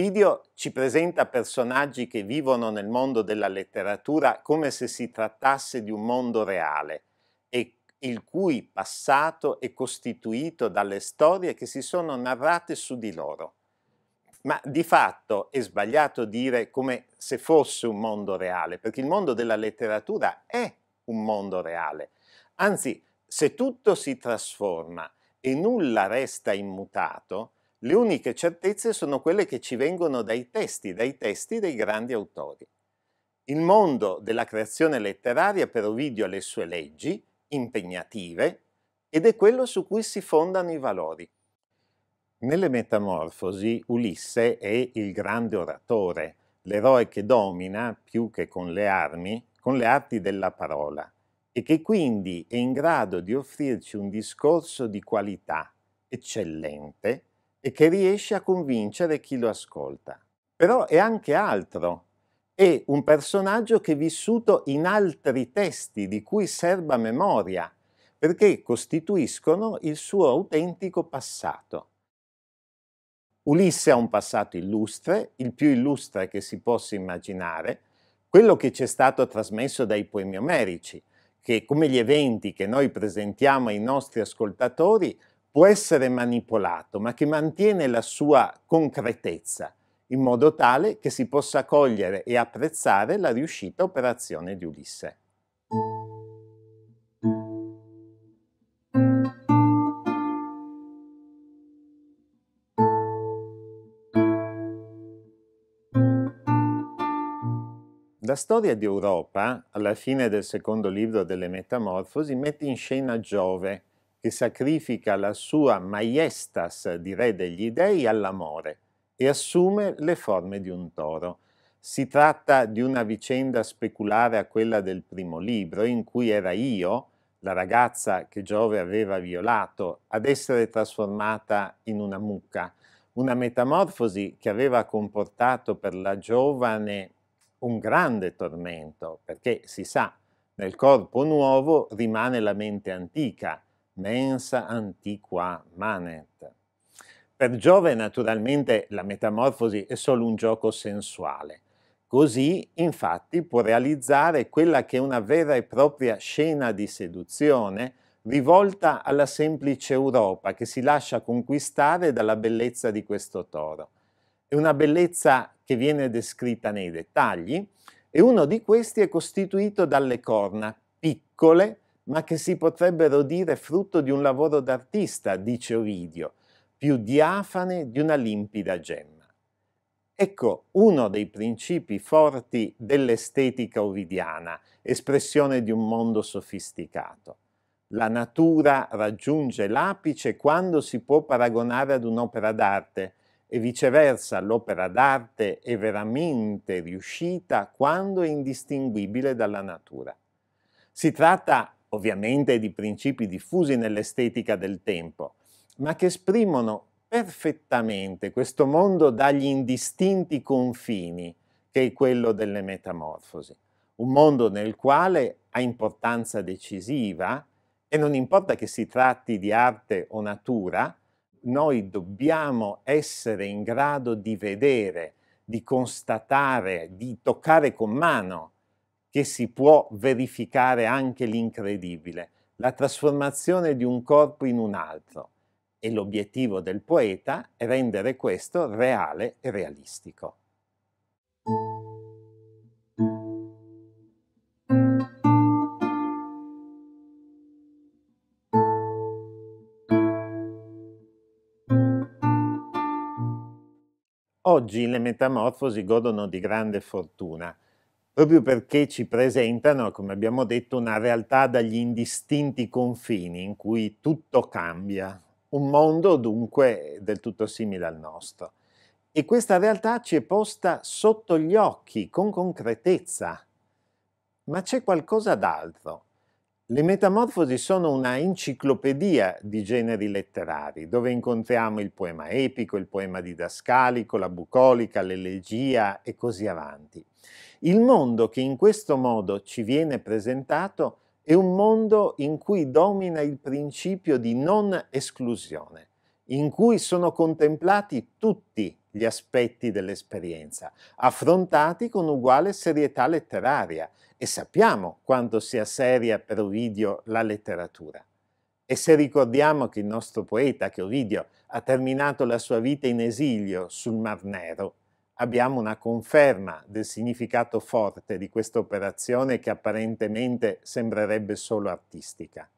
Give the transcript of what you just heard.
video ci presenta personaggi che vivono nel mondo della letteratura come se si trattasse di un mondo reale e il cui passato è costituito dalle storie che si sono narrate su di loro. Ma di fatto è sbagliato dire come se fosse un mondo reale, perché il mondo della letteratura è un mondo reale. Anzi, se tutto si trasforma e nulla resta immutato, le uniche certezze sono quelle che ci vengono dai testi, dai testi dei grandi autori. Il mondo della creazione letteraria per Ovidio ha le sue leggi, impegnative, ed è quello su cui si fondano i valori. Nelle Metamorfosi Ulisse è il grande oratore, l'eroe che domina, più che con le armi, con le arti della parola e che quindi è in grado di offrirci un discorso di qualità eccellente e che riesce a convincere chi lo ascolta. Però è anche altro, è un personaggio che è vissuto in altri testi di cui serba memoria, perché costituiscono il suo autentico passato. Ulisse ha un passato illustre, il più illustre che si possa immaginare, quello che ci è stato trasmesso dai poemi omerici, che come gli eventi che noi presentiamo ai nostri ascoltatori può essere manipolato, ma che mantiene la sua concretezza, in modo tale che si possa cogliere e apprezzare la riuscita operazione di Ulisse. La storia di Europa, alla fine del secondo libro delle Metamorfosi, mette in scena Giove, che sacrifica la sua maestas di re degli dei all'amore e assume le forme di un toro. Si tratta di una vicenda speculare a quella del primo libro, in cui era io, la ragazza che Giove aveva violato, ad essere trasformata in una mucca, una metamorfosi che aveva comportato per la giovane un grande tormento, perché si sa, nel corpo nuovo rimane la mente antica, mensa antiqua manet. Per Giove naturalmente la metamorfosi è solo un gioco sensuale. Così infatti può realizzare quella che è una vera e propria scena di seduzione rivolta alla semplice Europa che si lascia conquistare dalla bellezza di questo toro. È una bellezza che viene descritta nei dettagli e uno di questi è costituito dalle corna piccole, ma che si potrebbero dire frutto di un lavoro d'artista, dice Ovidio, più diafane di una limpida gemma. Ecco uno dei principi forti dell'estetica ovidiana, espressione di un mondo sofisticato. La natura raggiunge l'apice quando si può paragonare ad un'opera d'arte e viceversa l'opera d'arte è veramente riuscita quando è indistinguibile dalla natura. Si tratta ovviamente di principi diffusi nell'estetica del tempo, ma che esprimono perfettamente questo mondo dagli indistinti confini che è quello delle metamorfosi. Un mondo nel quale ha importanza decisiva e non importa che si tratti di arte o natura, noi dobbiamo essere in grado di vedere, di constatare, di toccare con mano che si può verificare anche l'incredibile, la trasformazione di un corpo in un altro. E l'obiettivo del poeta è rendere questo reale e realistico. Oggi le metamorfosi godono di grande fortuna proprio perché ci presentano, come abbiamo detto, una realtà dagli indistinti confini in cui tutto cambia, un mondo dunque del tutto simile al nostro. E questa realtà ci è posta sotto gli occhi con concretezza. Ma c'è qualcosa d'altro. Le Metamorfosi sono una enciclopedia di generi letterari, dove incontriamo il poema epico, il poema didascalico, la bucolica, l'elegia e così avanti. Il mondo che in questo modo ci viene presentato è un mondo in cui domina il principio di non esclusione, in cui sono contemplati tutti gli aspetti dell'esperienza, affrontati con uguale serietà letteraria, e sappiamo quanto sia seria per Ovidio la letteratura. E se ricordiamo che il nostro poeta, che Ovidio, ha terminato la sua vita in esilio sul Mar Nero, abbiamo una conferma del significato forte di questa operazione che apparentemente sembrerebbe solo artistica.